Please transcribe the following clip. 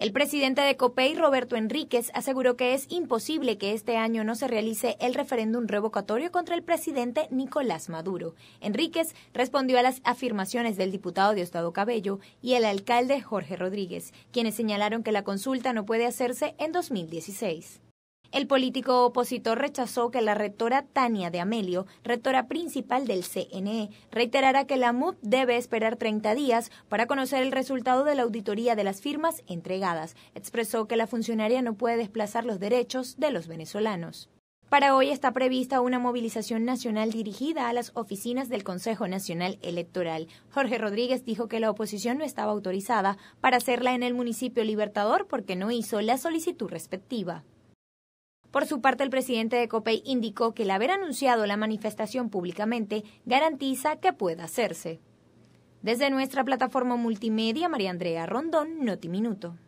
El presidente de COPEI, Roberto Enríquez, aseguró que es imposible que este año no se realice el referéndum revocatorio contra el presidente Nicolás Maduro. Enríquez respondió a las afirmaciones del diputado de Estado Cabello y el alcalde Jorge Rodríguez, quienes señalaron que la consulta no puede hacerse en 2016. El político opositor rechazó que la rectora Tania de Amelio, rectora principal del CNE, reiterara que la MUD debe esperar 30 días para conocer el resultado de la auditoría de las firmas entregadas. Expresó que la funcionaria no puede desplazar los derechos de los venezolanos. Para hoy está prevista una movilización nacional dirigida a las oficinas del Consejo Nacional Electoral. Jorge Rodríguez dijo que la oposición no estaba autorizada para hacerla en el municipio Libertador porque no hizo la solicitud respectiva. Por su parte, el presidente de COPEI indicó que el haber anunciado la manifestación públicamente garantiza que pueda hacerse. Desde nuestra plataforma multimedia, María Andrea Rondón, Notiminuto.